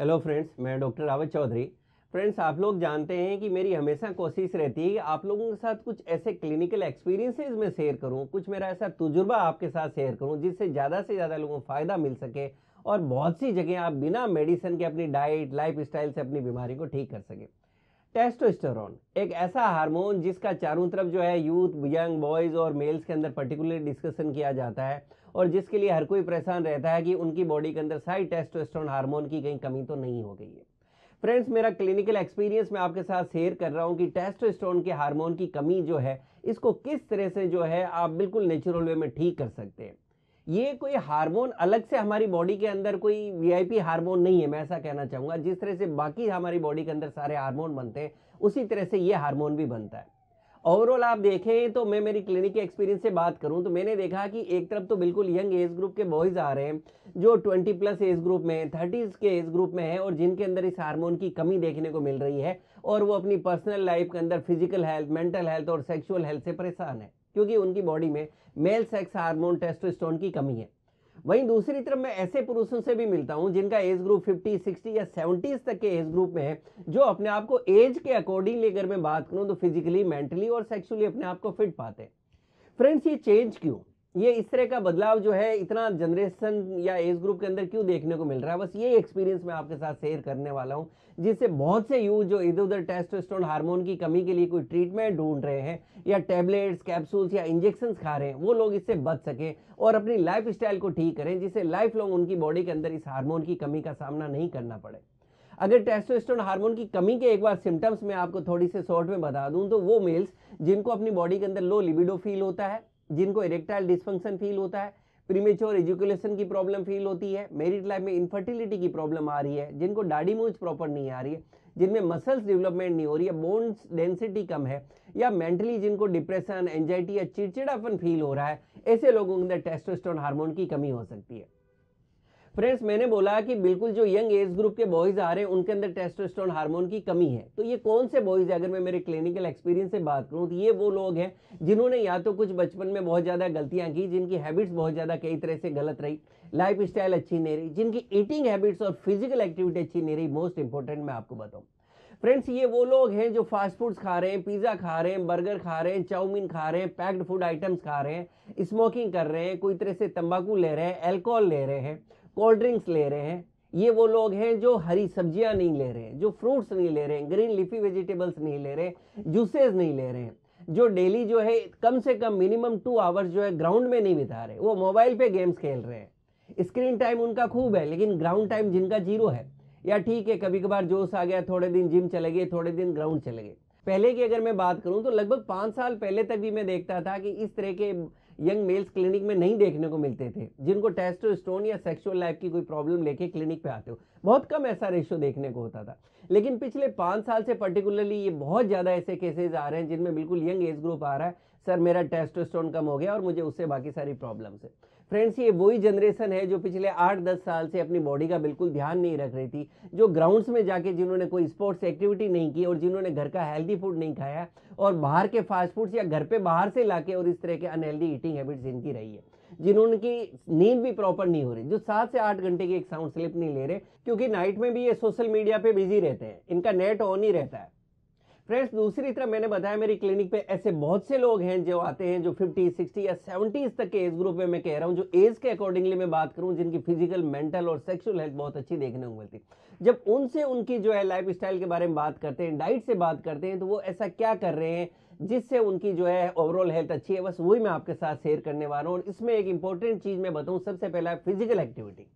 Hello friends मैं doctor Rawat Chaudhary friends आप लोग जानते हैं कि मेरी हमेशा कोशिश रहती है कि आप लोगों के साथ कुछ ऐसे क्लिनिकल एक्सपीरियंसेस में शेयर करूं कुछ मेरा ऐसा तजुर्बा आपके साथ शेयर करूं जिससे ज़्यादा से ज़्यादा लोगों को फ़ायदा मिल सके और बहुत सी जगह आप बिना मेडिसिन के अपनी डाइट लाइफ स्टाइल से अपनी बीमारी को ठीक कर सकें टेस्टोस्टेरोन एक ऐसा हार्मोन जिसका चारों तरफ जो है यूथ यंग बॉयज़ और मेल्स के अंदर पर्टिकुलर डिस्कशन किया जाता है और जिसके लिए हर कोई परेशान रहता है कि उनकी बॉडी के अंदर सारी टेस्टोस्टेरोन हार्मोन की कहीं कमी तो नहीं हो गई है फ्रेंड्स मेरा क्लिनिकल एक्सपीरियंस मैं आपके साथ शेयर कर रहा हूँ कि टेस्टोस्टेरोन के हार्मोन की कमी जो है इसको किस तरह से जो है आप बिल्कुल नेचुरल वे में ठीक कर सकते हैं ये कोई हार्मोन अलग से हमारी बॉडी के अंदर कोई वीआईपी हार्मोन नहीं है मैं ऐसा कहना चाहूँगा जिस तरह से बाकी हमारी बॉडी के अंदर सारे हार्मोन बनते हैं उसी तरह से ये हार्मोन भी बनता है ओवरऑल आप देखें तो मैं मेरी क्लिनिक के एक्सपीरियंस से बात करूं तो मैंने देखा कि एक तरफ तो बिल्कुल यंग एज ग्रुप के बॉयज़ आ रहे हैं जो 20 प्लस एज ग्रुप में है थर्टीज़ के एज ग्रुप में है और जिनके अंदर इस हार्मोन की कमी देखने को मिल रही है और वो अपनी पर्सनल लाइफ के अंदर फिजिकल हेल्थ मेंटल हेल्थ और सेक्शुअल हेल्थ से परेशान है क्योंकि उनकी बॉडी में मेल सेक्स हार्मोन टेस्टोस्टोन की कमी है वहीं दूसरी तरफ मैं ऐसे पुरुषों से भी मिलता हूं जिनका एज ग्रुप 50, 60 या 70 तक के एज ग्रुप में है जो अपने आप को एज के अकॉर्डिंग लेकर मैं बात करूं तो फिजिकली मेंटली और सेक्सुअली अपने आप को फिट पाते हैं फ्रेंड्स ये चेंज क्यों ये इस तरह का बदलाव जो है इतना जनरेशन या एज ग्रुप के अंदर क्यों देखने को मिल रहा है बस ये एक्सपीरियंस मैं आपके साथ शेयर करने वाला हूँ जिससे बहुत से यूथ जो इधर उधर टेस्टोस्टेरोन हार्मोन की कमी के लिए कोई ट्रीटमेंट ढूंढ रहे हैं या टैबलेट्स कैप्सूल्स या इंजेक्शन खा रहे हैं वो लोग इससे बच सकें और अपनी लाइफ स्टाइल को ठीक करें जिससे लाइफ लॉन्ग उनकी बॉडी के अंदर इस हारमोन की कमी का सामना नहीं करना पड़े अगर टेस्टोस्टेरोन हार्मोन की कमी के एक बार सिम्टम्स मैं आपको थोड़ी से शॉर्ट में बता दूं तो वो मेल्स जिनको अपनी बॉडी के अंदर लो लिबिडो फील होता है जिनको इरेक्टाइल डिस्फंक्शन फील होता है प्रीमेच्योर एजुकुलेशन की प्रॉब्लम फील होती है मेरिड लाइफ में इनफर्टिलिटी की प्रॉब्लम आ रही है जिनको डाडी मूज प्रॉपर नहीं आ रही है जिनमें मसल्स डेवलपमेंट नहीं हो रही है बोन्स डेंसिटी कम है या मेंटली जिनको डिप्रेशन एंजाइटी या चिड़चिड़ापन फील हो रहा है ऐसे लोगों के अंदर टेस्टोस्टोन हार्मोन की कमी हो सकती है फ्रेंड्स मैंने बोला कि बिल्कुल जो यंग एज ग्रुप के बॉयज आ रहे हैं उनके अंदर टेस्टोस्टेरोन हार्मोन की कमी है तो ये कौन से बॉयज है अगर मैं मेरे क्लिनिकल एक्सपीरियंस से बात करूँ तो ये वो लोग हैं जिन्होंने या तो कुछ बचपन में बहुत ज़्यादा गलतियाँ की जिनकी हैबिट्स बहुत ज़्यादा कई तरह से गलत रही लाइफ स्टाइल अच्छी नहीं रही जिनकी ईटिंग हैबिट्स और फिजिकल एक्टिविटी अच्छी नहीं रही मोस्ट इंपॉर्टेंट मैं आपको बताऊँ फ्रेंड्स ये वो लोग हैं जो फास्ट फूड्स खा रहे हैं पिज़्ज़ा खा रहे हैं बर्गर खा रहे हैं चाउमीन खा रहे हैं पैक्ड फूड आइटम्स खा रहे हैं स्मोकिंग कर रहे हैं कोई तरह से तंबाकू ले रहे हैं अल्कोहल ले रहे हैं कोल्ड ड्रिंक्स ले रहे हैं ये वो लोग हैं जो हरी सब्जियां नहीं ले रहे हैं जो फ्रूट्स नहीं ले रहे हैं ग्रीन लिफी वेजिटेबल्स नहीं ले रहे हैं जूसेज नहीं ले रहे हैं जो डेली जो है कम से कम मिनिमम टू आवर्स जो है ग्राउंड में नहीं बिता रहे वो मोबाइल पे गेम्स खेल रहे हैं स्क्रीन टाइम उनका खूब है लेकिन ग्राउंड टाइम जिनका जीरो है या ठीक है कभी कभार जोश आ गया थोड़े दिन जिम चले गए थोड़े दिन ग्राउंड चले गए पहले की अगर मैं बात करूं तो लगभग पाँच साल पहले तक भी मैं देखता था कि इस तरह के यंग मेल्स क्लिनिक में नहीं देखने को मिलते थे जिनको टेस्टोस्टेरोन या सेक्सुअल लाइफ की कोई प्रॉब्लम लेके क्लिनिक पे आते हो बहुत कम ऐसा रेशियो देखने को होता था लेकिन पिछले पाँच साल से पर्टिकुलरली ये बहुत ज़्यादा ऐसे केसेज आ रहे हैं जिनमें बिल्कुल यंग एज ग्रुप आ रहा है सर मेरा टेस्टोस्टेरोन कम हो गया और मुझे उससे बाकी सारी प्रॉब्लम्स है फ्रेंड्स ये वही जनरेशन है जो पिछले आठ दस साल से अपनी बॉडी का बिल्कुल ध्यान नहीं रख रही थी जो ग्राउंड्स में जाके जिन्होंने कोई स्पोर्ट्स एक्टिविटी नहीं की और जिन्होंने घर का हेल्दी फूड नहीं खाया और बाहर के फास्ट फूड्स या घर पे बाहर से लाके और इस तरह के अनहेल्दी ईटिंग हैबिट्स इनकी रही है जिन्होंने की नींद भी प्रॉपर नहीं हो रही जो सात से आठ घंटे की एक साउंड स्लिप नहीं ले रहे क्योंकि नाइट में भी ये सोशल मीडिया पर बिजी रहते हैं इनका नेट ऑन ही रहता है फ्रेंड्स दूसरी तरफ मैंने बताया मेरी क्लिनिक पे ऐसे बहुत से लोग हैं जो आते हैं जो 50, 60 या 70s तक के एज ग्रुप में मैं कह रहा हूँ जो एज के अकॉर्डिंगली मैं बात करूँ जिनकी फिजिकल मेंटल और सेक्सुअल हेल्थ बहुत अच्छी देखने को मिलती जब उनसे उनकी जो है लाइफ स्टाइल के बारे में बात करते हैं डाइट से बात करते हैं तो वो ऐसा क्या कर रहे हैं जिससे उनकी जो है ओवरऑल हेल्थ अच्छी है बस वही मैं आपके साथ शेयर करने वाला हूँ और इसमें एक इंपॉर्टेंट चीज़ मैं बताऊँ सबसे पहला है फिजिकल एक्टिविटी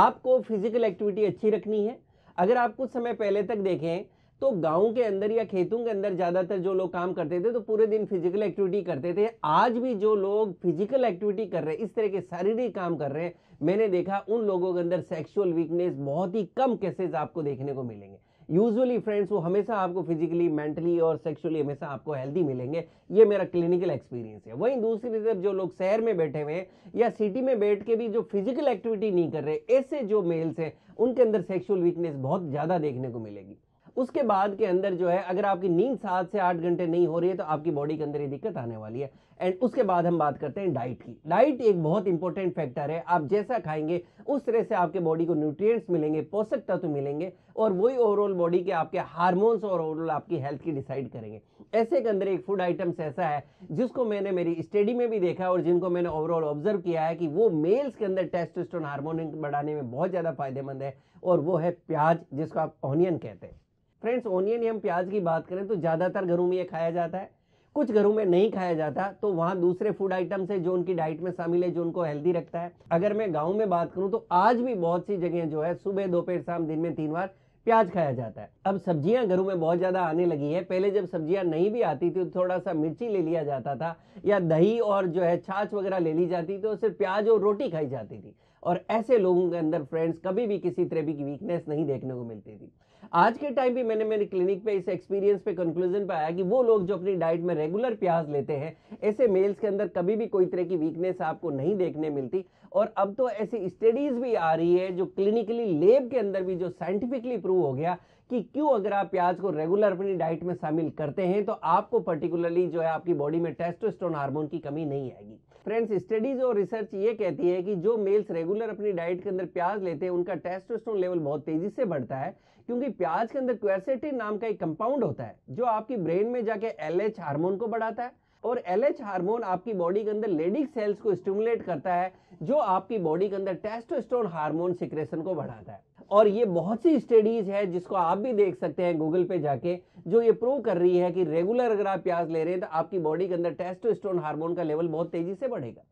आपको फिजिकल एक्टिविटी अच्छी रखनी है अगर आप कुछ समय पहले तक देखें तो गांव के अंदर या खेतों के अंदर ज़्यादातर जो लोग काम करते थे तो पूरे दिन फिजिकल एक्टिविटी करते थे आज भी जो लोग फिजिकल एक्टिविटी कर रहे हैं इस तरह के शारीरिक काम कर रहे हैं मैंने देखा उन लोगों के अंदर सेक्सुअल वीकनेस बहुत ही कम केसेस आपको देखने को मिलेंगे यूजुअली फ्रेंड्स वो हमेशा आपको फिजिकली मेंटली और सेक्सुअली हमेशा आपको हेल्दी मिलेंगे ये मेरा क्लिनिकल एक्सपीरियंस है वहीं दूसरी तरफ जो लोग शहर में बैठे हुए हैं या सिटी में बैठ के भी जो फिजिकल एक्टिविटी नहीं कर रहे ऐसे जो मेल्स हैं उनके अंदर सेक्सुअल वीकनेस बहुत ज़्यादा देखने को मिलेगी उसके बाद के अंदर जो है अगर आपकी नींद सात से आठ घंटे नहीं हो रही है तो आपकी बॉडी के अंदर ये दिक्कत आने वाली है एंड उसके बाद हम बात करते हैं डाइट की डाइट एक बहुत इंपॉर्टेंट फैक्टर है आप जैसा खाएंगे उस तरह से आपके बॉडी को न्यूट्रिएंट्स मिलेंगे पोषक तत्व मिलेंगे और वही ओवरऑल बॉडी के आपके हार्मोन्स और ओवरऑल आपकी हेल्थ की डिसाइड करेंगे ऐसे के अंदर एक फूड आइटम्स ऐसा है जिसको मैंने मेरी स्टडी में भी देखा और जिनको मैंने ओवरऑल ऑब्जर्व किया है कि वो मेल्स के अंदर टेस्टोस्टेरोन हार्मोन बढ़ाने में बहुत ज़्यादा फायदेमंद है और वो है प्याज जिसको आप ऑनियन कहते हैं फ्रेंड्स ओनियन या प्याज की बात करें तो ज़्यादातर घरों में ये खाया जाता है कुछ घरों में नहीं खाया जाता तो वहाँ दूसरे फूड आइटम्स हैं जो उनकी डाइट में शामिल है जो उनको हेल्दी रखता है अगर मैं गाँव में बात करूँ तो आज भी बहुत सी जगह जो है सुबह दोपहर शाम दिन में तीन बार प्याज खाया जाता है अब सब्जियां घरों में बहुत ज़्यादा आने लगी है पहले जब सब्जियां नहीं भी आती थी तो थोड़ा सा मिर्ची ले लिया जाता था या दही और जो है छाछ वगैरह ले ली जाती थी तो सिर्फ प्याज और रोटी खाई जाती थी और ऐसे लोगों के अंदर फ्रेंड्स कभी भी किसी तरह की वीकनेस नहीं देखने को मिलती थी आज के टाइम भी मैंने मेरे क्लिनिक पे इस एक्सपीरियंस पे कंक्लूजन पे आया कि वो लोग जो अपनी डाइट में रेगुलर प्याज लेते हैं ऐसे मेल्स के अंदर कभी भी कोई तरह की वीकनेस आपको नहीं देखने मिलती और अब तो ऐसी स्टडीज भी आ रही है जो क्लिनिकली लेब के अंदर भी जो साइंटिफिकली प्रूव हो गया कि क्यों अगर आप प्याज को रेगुलर अपनी डाइट में शामिल करते हैं तो आपको पर्टिकुलरली जो है आपकी बॉडी में टेस्टोस्टेरोन हार्मोन की कमी नहीं आएगी फ्रेंड्स स्टडीज और रिसर्च ये कहती है कि जो मेल्स रेगुलर अपनी डाइट के अंदर प्याज लेते हैं उनका टेस्टोस्टेरोन लेवल बहुत तेजी से बढ़ता है क्योंकि प्याज के अंदर क्वेरसेटिन नाम का एक कंपाउंड होता है जो आपकी ब्रेन में जाके एल हारमोन को बढ़ाता है और एल हारमोन आपकी बॉडी के अंदर लेडिक सेल्स को स्टिमुलेट करता है जो आपकी बॉडी के अंदर टेस्टोस्टेरोन हार्मोन सिक्रेशन को बढ़ाता है और ये बहुत सी स्टडीज है जिसको आप भी देख सकते हैं गूगल पे जाके जो ये प्रूव कर रही है कि रेगुलर अगर आप प्याज ले रहे हैं तो आपकी बॉडी के अंदर टेस्टोस्टेरोन हार्मोन का लेवल बहुत तेजी से बढ़ेगा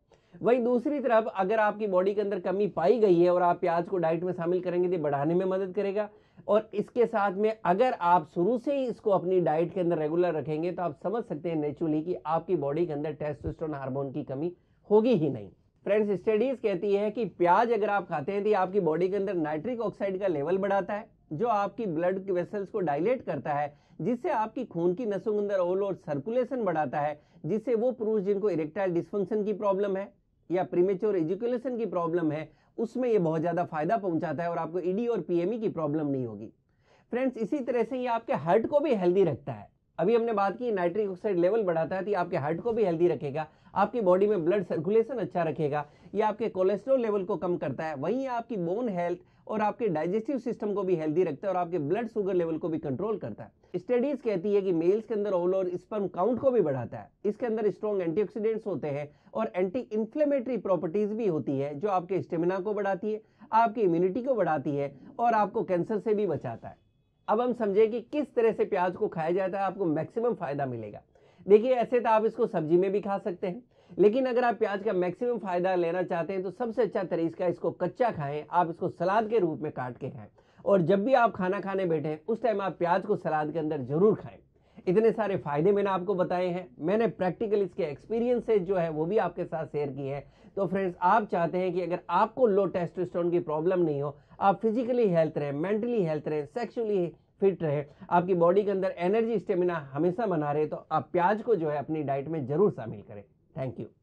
वहीं दूसरी तरफ अगर आपकी बॉडी के अंदर कमी पाई गई है और आप प्याज को डाइट में शामिल करेंगे तो बढ़ाने में मदद करेगा और इसके साथ में अगर आप शुरू से ही इसको अपनी डाइट के अंदर रेगुलर रखेंगे तो आप समझ सकते हैं नेचुरली कि आपकी बॉडी के अंदर टेस्टोस्टेरोन हार्मोन की कमी होगी ही नहीं फ्रेंड्स स्टडीज कहती है कि प्याज अगर आप खाते हैं तो आपकी बॉडी के अंदर नाइट्रिक ऑक्साइड का लेवल बढ़ाता है जो आपकी ब्लड वेसल्स को डायलेट करता है जिससे आपकी खून की नसों के अंदर ओल और सर्कुलेशन बढ़ाता है जिससे वो पुरुष जिनको इरेक्टाइल डिस्फंक्शन की प्रॉब्लम है या प्रीमेच्योर एजुकेशन की प्रॉब्लम है उसमें ये बहुत ज़्यादा फायदा पहुंचाता है और आपको ईडी e और पीएमई e की प्रॉब्लम नहीं होगी फ्रेंड्स इसी तरह से ये आपके हार्ट को भी हेल्दी रखता है अभी हमने बात की नाइट्रिक ऑक्साइड लेवल बढ़ाता है तो आपके हार्ट को भी हेल्दी रखेगा आपकी बॉडी में ब्लड सर्कुलेशन अच्छा रखेगा ये आपके कोलेस्ट्रॉल लेवल को कम करता है वहीं आपकी बोन हेल्थ और आपके डाइजेस्टिव सिस्टम को भी हेल्दी रखता है और आपके ब्लड शुगर लेवल को भी कंट्रोल करता है स्टडीज कहती है कि मेल्स के अंदर ओवल और स्पर्म काउंट को भी बढ़ाता है इसके अंदर स्ट्रॉन्ग एंटीऑक्सीडेंट्स होते हैं और एंटी इन्फ्लेमेटरी प्रॉपर्टीज भी होती है जो आपके स्टेमिना को बढ़ाती है आपकी इम्यूनिटी को बढ़ाती है और आपको कैंसर से भी बचाता है अब हम समझे कि किस तरह से प्याज को खाया जाता है आपको मैक्सिमम फायदा मिलेगा देखिए ऐसे तो आप इसको सब्जी में भी खा सकते हैं लेकिन अगर आप प्याज का मैक्सिमम फायदा लेना चाहते हैं तो सबसे अच्छा तरीका इसको कच्चा खाएं आप इसको सलाद के रूप में काट के खाएं और जब भी आप खाना खाने बैठें उस टाइम आप प्याज को सलाद के अंदर जरूर खाएं इतने सारे फायदे मैंने आपको बताए हैं मैंने प्रैक्टिकल इसके एक्सपीरियंसेस जो है वो भी आपके साथ शेयर किए हैं तो फ्रेंड्स आप चाहते हैं कि अगर आपको लो टेस्टोस्टेरोन की प्रॉब्लम नहीं हो आप फिजिकली हेल्थ रहें मेंटली हेल्थ रहें सेक्सुअली फिट रहे आपकी बॉडी के अंदर एनर्जी स्टेमिना हमेशा बना रहे तो आप प्याज को जो है अपनी डाइट में जरूर शामिल करें Thank you.